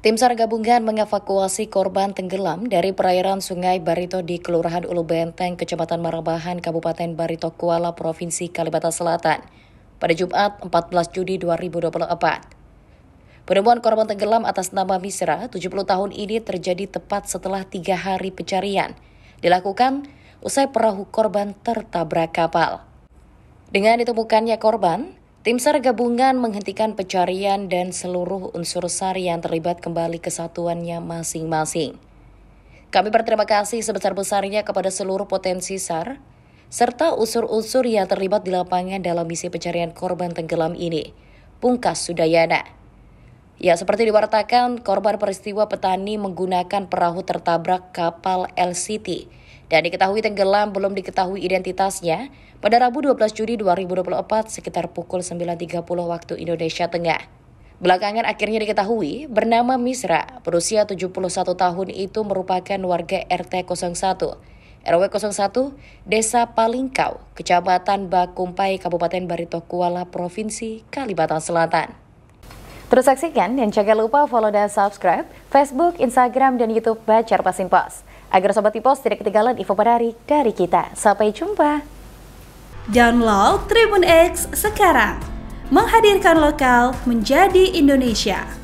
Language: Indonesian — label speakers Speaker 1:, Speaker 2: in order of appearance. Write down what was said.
Speaker 1: Tim SAR gabungan mengevakuasi korban tenggelam dari perairan Sungai Barito di Kelurahan Ulu Benteng, Kecamatan Marabahan, Kabupaten Barito Kuala, Provinsi Kalimantan Selatan pada Jumat 14 Juni 2024. Penemuan korban tenggelam atas nama Misra, 70 tahun ini terjadi tepat setelah tiga hari pencarian. Dilakukan usai perahu korban tertabrak kapal. Dengan ditemukannya korban, Tim SAR gabungan menghentikan pencarian dan seluruh unsur SAR yang terlibat kembali kesatuannya masing-masing. Kami berterima kasih sebesar-besarnya kepada seluruh potensi SAR, serta unsur-unsur yang terlibat di lapangan dalam misi pencarian korban tenggelam ini. Pungkas Sudayana. Ya, seperti diwartakan, korban peristiwa petani menggunakan perahu tertabrak kapal LCT dan diketahui tenggelam belum diketahui identitasnya pada Rabu 12 Juni 2024 sekitar pukul 9.30 waktu Indonesia Tengah. Belakangan akhirnya diketahui bernama Misra, berusia 71 tahun itu merupakan warga RT 01, RW 01, Desa Palingkau, Kecamatan Bakumpai, Kabupaten Barito Kuala, Provinsi Kalimantan Selatan. Terus saksikan dan jangan lupa follow dan subscribe Facebook, Instagram, dan Youtube Bacar Pasin Pos. Agar Sobat Tipos tidak ketinggalan info menarik dari kita. Sampai jumpa! Download Tribun X sekarang. Menghadirkan lokal menjadi Indonesia.